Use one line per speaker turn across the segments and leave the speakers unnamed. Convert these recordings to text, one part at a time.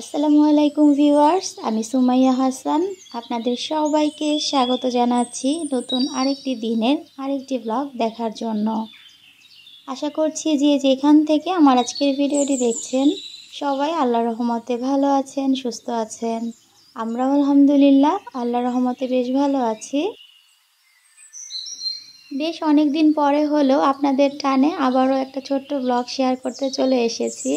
আসসালামু আলাইকুম ভিউয়ার্স আমি সুমাইয়া হাসান আপনাদের সবাইকে স্বাগত জানাচ্ছি নতুন আরেকটি দিনের আরেকটি ব্লগ দেখার জন্য আশা করছি যে যেখান থেকে আমার আজকের ভিডিওটি দেখছেন সবাই আল্লাহ রহমতে ভালো আছেন সুস্থ আছেন আমরাও আলহামদুলিল্লাহ আল্লাহ রহমতে বেশ ভালো আছি বেশ অনেক দিন পরে হলেও আপনাদের টানে আবারও একটা ছোট্ট ব্লগ শেয়ার করতে চলে এসেছি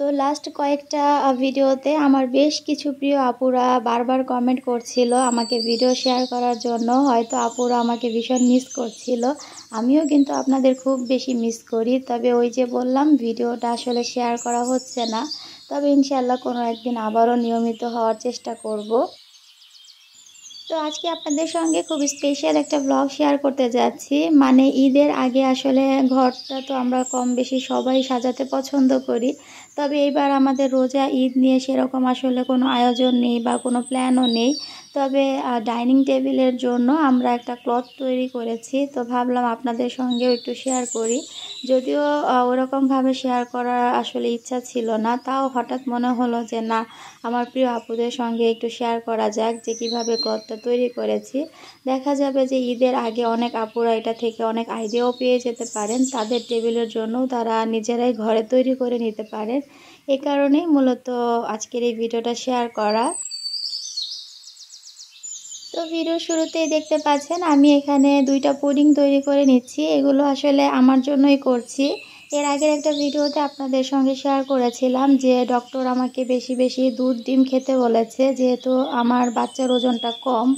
তো লাস্ট কয়েকটা ভিডিওতে আমার বেশ কিছু প্রিয় আপুরা বারবার কমেন্ট করছিল আমাকে ভিডিও শেয়ার করার জন্য হয়তো আপুরা আমাকে ভীষণ মিস করছিল আমিও কিন্তু আপনাদের খুব বেশি মিস করি তবে ওই যে বললাম ভিডিওটা আসলে শেয়ার করা হচ্ছে না তবে ইনশাল্লাহ কোনো একদিন আবারও নিয়মিত হওয়ার চেষ্টা করব। তো আজকে আপনাদের সঙ্গে খুব স্পেশাল একটা ব্লগ শেয়ার করতে যাচ্ছি মানে ঈদের আগে আসলে ঘরটা তো আমরা কম বেশি সবাই সাজাতে পছন্দ করি তবে এইবার আমাদের রোজা ঈদ নিয়ে সেরকম আসলে কোনো আয়োজন নেই বা কোনো প্ল্যানও নেই তবে ডাইনিং টেবিলের জন্য আমরা একটা ক্লথ তৈরি করেছি তো ভাবলাম আপনাদের সঙ্গেও একটু শেয়ার করি যদিও ওরকমভাবে শেয়ার করার আসলে ইচ্ছা ছিল না তাও হঠাৎ মনে হলো যে না আমার প্রিয় আপুদের সঙ্গে একটু শেয়ার করা যাক যে কিভাবে ক্লথটা তৈরি করেছি দেখা যাবে যে ঈদের আগে অনেক আপুরা এটা থেকে অনেক আইডিয়াও পেয়ে যেতে পারেন তাদের টেবিলের জন্য তারা নিজেরাই ঘরে তৈরি করে নিতে পারেন এ কারণেই মূলত আজকের এই ভিডিওটা শেয়ার করা তো ভিডিও শুরুতেই দেখতে পাচ্ছেন আমি এখানে দুইটা পুডিং তৈরি করে নিচ্ছি এগুলো আসলে আমার জন্যই করছি এর আগের একটা ভিডিওতে আপনাদের সঙ্গে শেয়ার করেছিলাম যে ডক্টর আমাকে বেশি বেশি দুধ ডিম খেতে বলেছে যেহেতু আমার বাচ্চার ওজনটা কম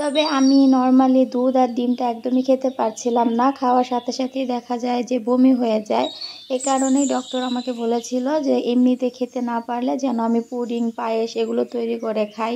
তবে আমি নর্মালি দুধ আর ডিমটা একদমই খেতে পারছিলাম না খাওয়ার সাথে সাথেই দেখা যায় যে বমি হয়ে যায় এ কারণেই ডক্টর আমাকে বলেছিল যে এমনিতে খেতে না পারলে যেন আমি পুডিং পায়েস এগুলো তৈরি করে খাই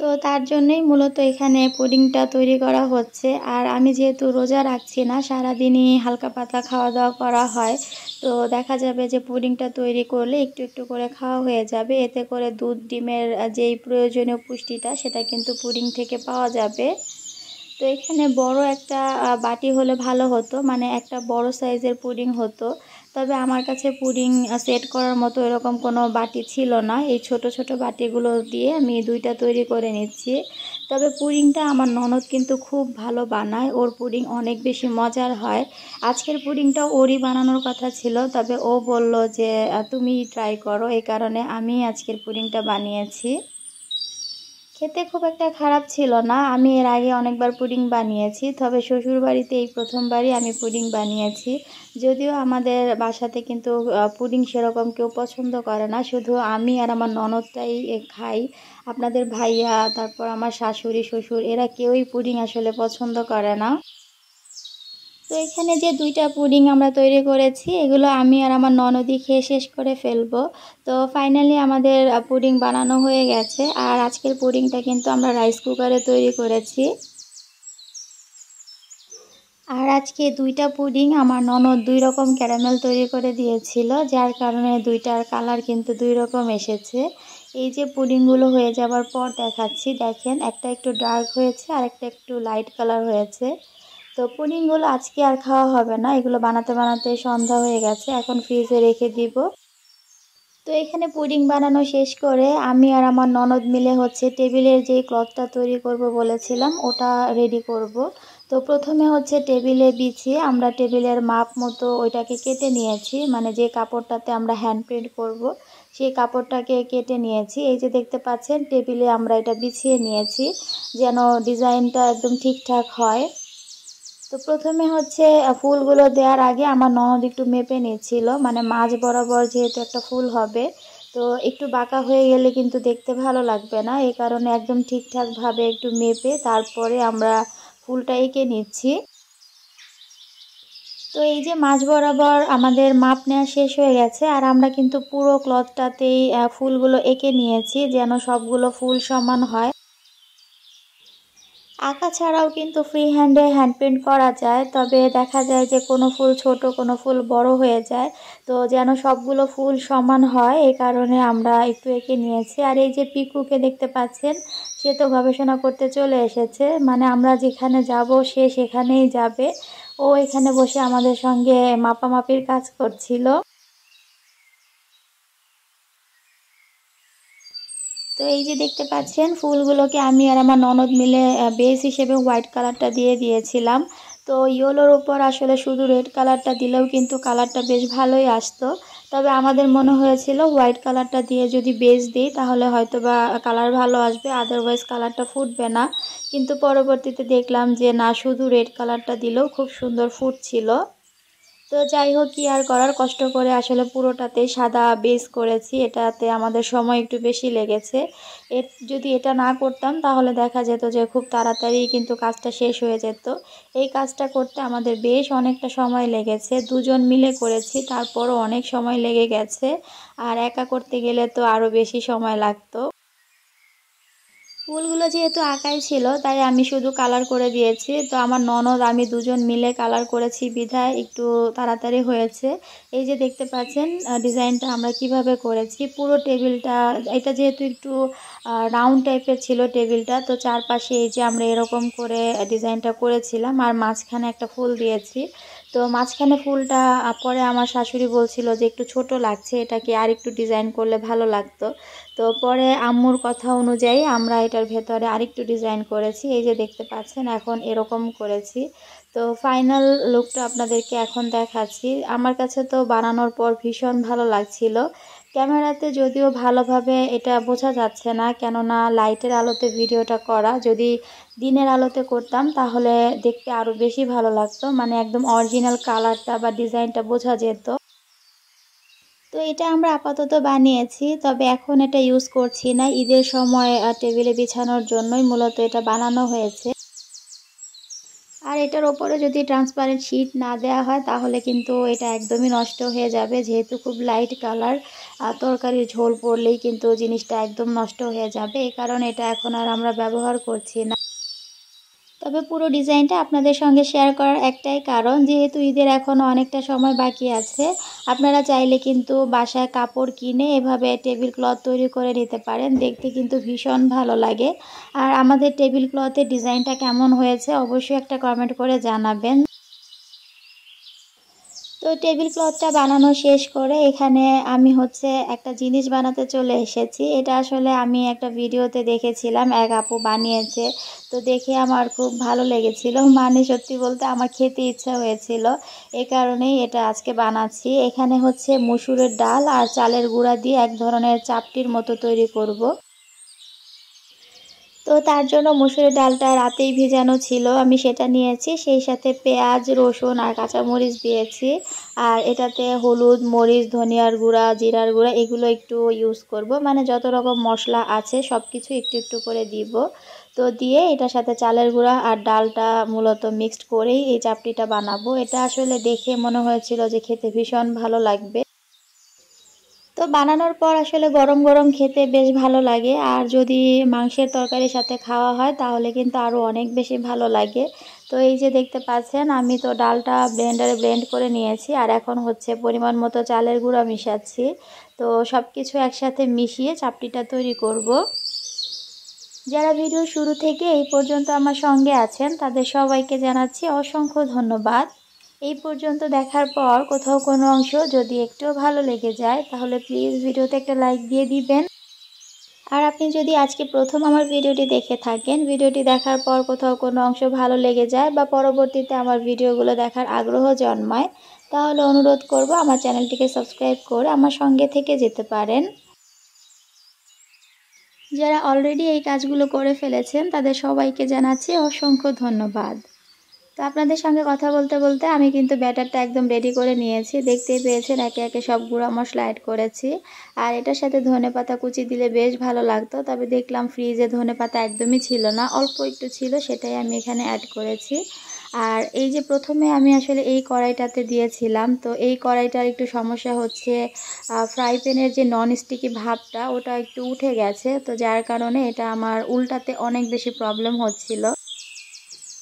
তো তার জন্যই মূলত এখানে পুডিংটা তৈরি করা হচ্ছে আর আমি যেহেতু রোজা রাখছি না সারাদিনই হালকা পাতলা খাওয়া দাওয়া করা হয় তো দেখা যাবে যে পুডিংটা তৈরি করলে একটু একটু করে খাওয়া হয়ে যাবে এতে করে দুধ ডিমের যেই প্রয়োজনীয় পুষ্টিটা সেটা কিন্তু পুডিং থেকে পাওয়া যাবে তো এখানে বড় একটা বাটি হলে ভালো হতো মানে একটা বড় সাইজের পুডিং হতো তবে আমার কাছে পুডিং সেট করার মতো এরকম কোনো বাটি ছিল না এই ছোট ছোট বাটিগুলো দিয়ে আমি দুইটা তৈরি করে নিচ্ছি তবে পুডিংটা আমার ননদ কিন্তু খুব ভালো বানায় ওর পুডিং অনেক বেশি মজার হয় আজকের পুডিংটা ওরই বানানোর কথা ছিল তবে ও বলল যে তুমি ট্রাই করো এই কারণে আমি আজকের পুডিংটা বানিয়েছি খেতে খুব একটা খারাপ ছিল না আমি এর আগে অনেকবার পুডিং বানিয়েছি তবে শ্বশুর বাড়িতে এই প্রথমবারই আমি পুডিং বানিয়েছি যদিও আমাদের বাসাতে কিন্তু পুডিং সেরকম কেউ পছন্দ করে না শুধু আমি আর আমার ননদটাই খাই আপনাদের ভাইয়া তারপর আমার শাশুড়ি শ্বশুর এরা কেউই পুডিং আসলে পছন্দ করে না তো এখানে যে দুইটা পুডিং আমরা তৈরি করেছি এগুলো আমি আর আমার ননদি খেয়ে শেষ করে ফেলবো তো ফাইনালি আমাদের পুডিং বানানো হয়ে গেছে আর আজকের পুডিংটা কিন্তু আমরা রাইস কুকারে তৈরি করেছি আর আজকে দুইটা পুডিং আমার ননদ দুই রকম ক্যারামেল তৈরি করে দিয়েছিল যার কারণে দুইটার কালার কিন্তু দুই রকম এসেছে এই যে পুডিংগুলো হয়ে যাওয়ার পর দেখাচ্ছি দেখেন একটা একটু ডার্ক হয়েছে আর একটা একটু লাইট কালার হয়েছে তো পুডিংগুলো আজকে আর খাওয়া হবে না এগুলো বানাতে বানাতে সন্ধ্যা হয়ে গেছে এখন ফ্রিজে রেখে দিব তো এখানে পুডিং বানানো শেষ করে আমি আর আমার ননদ মিলে হচ্ছে টেবিলের যে ক্লথটা তৈরি করব বলেছিলাম ওটা রেডি করব তো প্রথমে হচ্ছে টেবিলে বিছিয়ে আমরা টেবিলের মাপ মতো ওইটাকে কেটে নিয়েছি মানে যে কাপড়টাতে আমরা হ্যান্ড প্রিন্ট করব সেই কাপড়টাকে কেটে নিয়েছি এই যে দেখতে পাচ্ছেন টেবিলে আমরা এটা বিছিয়ে নিয়েছি যেন ডিজাইনটা একদম ঠিকঠাক হয় তো প্রথমে হচ্ছে ফুলগুলো দেওয়ার আগে আমার ননদ একটু মেপে নিয়েছিল মানে মাছ বরাবর যেহেতু একটা ফুল হবে তো একটু বাঁকা হয়ে গেলে কিন্তু দেখতে ভালো লাগবে না এই কারণে একদম ঠিকঠাকভাবে একটু মেপে তারপরে আমরা ফুলটা এঁকে নিচ্ছি তো এই যে মাছ বরাবর আমাদের মাপ নেওয়া শেষ হয়ে গেছে আর আমরা কিন্তু পুরো ক্লথটাতেই ফুলগুলো এঁকে নিয়েছি যেন সবগুলো ফুল সমান হয় আঁকা ছাড়াও কিন্তু ফ্রি হ্যান্ডে হ্যান্ড পেন্ট করা যায় তবে দেখা যায় যে কোনো ফুল ছোট কোনো ফুল বড় হয়ে যায় তো যেন সবগুলো ফুল সমান হয় এই কারণে আমরা একটু এঁকে নিয়েছি আর এই যে পিকুকে দেখতে পাচ্ছেন সে তো গবেষণা করতে চলে এসেছে মানে আমরা যেখানে যাব সে সেখানেই যাবে ও এখানে বসে আমাদের সঙ্গে মাপামাপির কাজ করছিল তো এই যে দেখতে পাচ্ছেন ফুলগুলোকে আমি আর আমার ননদ মিলে বেস হিসেবে হোয়াইট কালারটা দিয়ে দিয়েছিলাম তো ইয়েলোর ওপর আসলে শুধু রেড কালারটা দিলেও কিন্তু কালারটা বেশ ভালোই আসতো তবে আমাদের মনে হয়েছিল হোয়াইট কালারটা দিয়ে যদি বেস দিই তাহলে হয়তো বা কালার ভালো আসবে আদারওয়াইজ কালারটা ফুটবে না কিন্তু পরবর্তীতে দেখলাম যে না শুধু রেড কালারটা দিলেও খুব সুন্দর ফুটছিল তো যাই হোক কি আর করার কষ্ট করে আসলে পুরোটাতে সাদা বেস করেছি এটাতে আমাদের সময় একটু বেশি লেগেছে এ যদি এটা না করতাম তাহলে দেখা যেত যে খুব তাড়াতাড়ি কিন্তু কাজটা শেষ হয়ে যেত এই কাজটা করতে আমাদের বেশ অনেকটা সময় লেগেছে দুজন মিলে করেছি তারপরও অনেক সময় লেগে গেছে আর একা করতে গেলে তো আরও বেশি সময় লাগতো ফুলগুলো যেহেতু আঁকাই ছিল তাই আমি শুধু কালার করে দিয়েছি তো আমার ননদ আমি দুজন মিলে কালার করেছি বিধায় একটু তাড়াতাড়ি হয়েছে এই যে দেখতে পাচ্ছেন ডিজাইনটা আমরা কিভাবে করেছি পুরো টেবিলটা এটা যেহেতু একটু রাউন্ড টাইপের ছিল টেবিলটা তো চারপাশে এই যে আমরা এরকম করে ডিজাইনটা করেছিলাম আর মাঝখানে একটা ফুল দিয়েছি তো মাঝখানে ফুলটা পরে আমার শাশুড়ি বলছিল যে একটু ছোট লাগছে এটাকে আর একটু ডিজাইন করলে ভালো লাগতো তো পরে আম্মুর কথা অনুযায়ী আমরা এটার ভেতরে আরেকটু ডিজাইন করেছি এই যে দেখতে পাচ্ছেন এখন এরকম করেছি তো ফাইনাল লুকটা আপনাদেরকে এখন দেখাচ্ছি আমার কাছে তো বানানোর পর ভীষণ ভালো লাগছিল ক্যামেরাতে যদিও ভালোভাবে এটা বোঝা যাচ্ছে না কেননা লাইটের আলোতে ভিডিওটা করা যদি দিনের আলোতে করতাম তাহলে দেখতে আরও বেশি ভালো লাগতো মানে একদম অরিজিনাল কালারটা বা ডিজাইনটা বোঝা যেত তো এটা আমরা আপাতত বানিয়েছি তবে এখন এটা ইউজ করছি না ঈদের সময় টেবিলে বিছানোর জন্যই মূলত এটা বানানো হয়েছে আর এটার ওপরে যদি ট্রান্সপারেন্ট শিট না দেওয়া হয় তাহলে কিন্তু এটা একদমই নষ্ট হয়ে যাবে যেহেতু খুব লাইট কালার তরকারির ঝোল পড়লেই কিন্তু জিনিসটা একদম নষ্ট হয়ে যাবে এই কারণে এটা এখন আর আমরা ব্যবহার করছি না তবে পুরো ডিজাইনটা আপনাদের সঙ্গে শেয়ার করার একটাই কারণ যেহেতু ঈদের এখনও অনেকটা সময় বাকি আছে আপনারা চাইলে কিন্তু বাসায় কাপড় কিনে এভাবে টেবিল ক্লথ তৈরি করে নিতে পারেন দেখতে কিন্তু ভীষণ ভালো লাগে আর আমাদের টেবিল ক্লথের ডিজাইনটা কেমন হয়েছে অবশ্যই একটা কমেন্ট করে জানাবেন তো টেবিল ক্লথটা বানানো শেষ করে এখানে আমি হচ্ছে একটা জিনিস বানাতে চলে এসেছি এটা আসলে আমি একটা ভিডিওতে দেখেছিলাম এক আপু বানিয়েছে তো দেখে আমার খুব ভালো লেগেছিল মানে সত্যি বলতে আমার খেতে ইচ্ছা হয়েছিল এ কারণেই এটা আজকে বানাচ্ছি এখানে হচ্ছে মুসুরের ডাল আর চালের গুঁড়া দিয়ে এক ধরনের চাপটির মতো তৈরি করব। তো তার জন্য মুসুরের ডালটা রাতেই ভেজানো ছিল আমি সেটা নিয়েছি সেই সাথে পেঁয়াজ রসুন আর কাঁচামরিচ দিয়েছি আর এটাতে হলুদ মরিচ ধনিয়ার গুঁড়া জিরার গুঁড়া এগুলো একটু ইউজ করব মানে যত রকম মশলা আছে সব কিছু একটু একটু করে দিব তো দিয়ে এটার সাথে চালের গুঁড়া আর ডালটা মূলত মিক্সড করেই এই চাপটিটা বানাবো এটা আসলে দেখে মনে হয়েছিল যে খেতে ভীষণ ভালো লাগবে তো বানানোর পর আসলে গরম গরম খেতে বেশ ভালো লাগে আর যদি মাংসের তরকারির সাথে খাওয়া হয় তাহলে কিন্তু আরও অনেক বেশি ভালো লাগে তো এই যে দেখতে পাচ্ছেন আমি তো ডালটা ব্লেন্ডারে ব্লেন্ড করে নিয়েছি আর এখন হচ্ছে পরিমাণ মতো চালের গুঁড়া মিশাচ্ছি তো সব কিছু একসাথে মিশিয়ে চাপটিটা তৈরি করব। যারা ভিডিও শুরু থেকে এই পর্যন্ত আমার সঙ্গে আছেন তাদের সবাইকে জানাচ্ছি অসংখ্য ধন্যবাদ এই পর্যন্ত দেখার পর কোথাও কোনো অংশ যদি একটুও ভালো লেগে যায় তাহলে প্লিজ ভিডিওতে একটা লাইক দিয়ে দিবেন আর আপনি যদি আজকে প্রথম আমার ভিডিওটি দেখে থাকেন ভিডিওটি দেখার পর কোথাও কোনো অংশ ভালো লেগে যায় বা পরবর্তীতে আমার ভিডিওগুলো দেখার আগ্রহ জন্মায় তাহলে অনুরোধ করব আমার চ্যানেলটিকে সাবস্ক্রাইব করে আমার সঙ্গে থেকে যেতে পারেন যারা অলরেডি এই কাজগুলো করে ফেলেছেন তাদের সবাইকে জানাচ্ছি অসংখ্য ধন্যবাদ তো আপনাদের সঙ্গে কথা বলতে বলতে আমি কিন্তু ব্যাটারটা একদম রেডি করে নিয়েছি দেখতেই পেয়েছেন একে একে সব গুঁড়া মশলা অ্যাড করেছি আর এটার সাথে ধনে পাতা কুচি দিলে বেশ ভালো লাগতো তবে দেখলাম ফ্রিজে ধনে পাতা একদমই ছিল না অল্প একটু ছিল সেটাই আমি এখানে অ্যাড করেছি আর এই যে প্রথমে আমি আসলে এই কড়াইটাতে দিয়েছিলাম তো এই কড়াইটার একটু সমস্যা হচ্ছে ফ্রাই প্যানের যে নন স্টিকি ভাবটা ওটা একটু উঠে গেছে তো যার কারণে এটা আমার উল্টাতে অনেক বেশি প্রবলেম হচ্ছিলো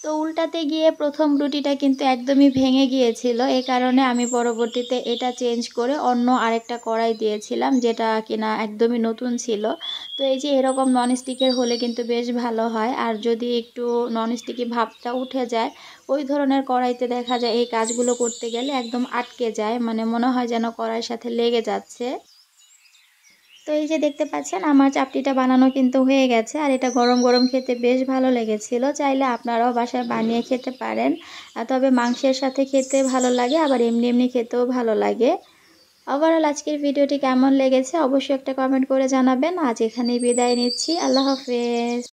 তো উল্টাতে গিয়ে প্রথম রুটিটা কিন্তু একদমই ভেঙে গিয়েছিল এ কারণে আমি পরবর্তীতে এটা চেঞ্জ করে অন্য আরেকটা কড়াই দিয়েছিলাম যেটা কিনা একদমই নতুন ছিল তো এই যে এরকম ননস্টিকের হলে কিন্তু বেশ ভালো হয় আর যদি একটু ননস্টিকি ভাবটা উঠে যায় ওই ধরনের কড়াইতে দেখা যায় এই কাজগুলো করতে গেলে একদম আটকে যায় মানে মনে হয় যেন কড়াইয়ের সাথে লেগে যাচ্ছে তো এই যে দেখতে পাচ্ছেন আমার চাপটিটা বানানো কিন্তু হয়ে গেছে আর এটা গরম গরম খেতে বেশ ভালো লেগেছিল চাইলে আপনারাও বাসায় বানিয়ে খেতে পারেন তবে মাংসের সাথে খেতে ভালো লাগে আবার এমনি এমনি খেতেও ভালো লাগে ওভারঅল আজকের ভিডিওটি কেমন লেগেছে অবশ্যই একটা কমেন্ট করে জানাবেন আজ এখানেই বিদায় নিচ্ছি আল্লাহ হাফেজ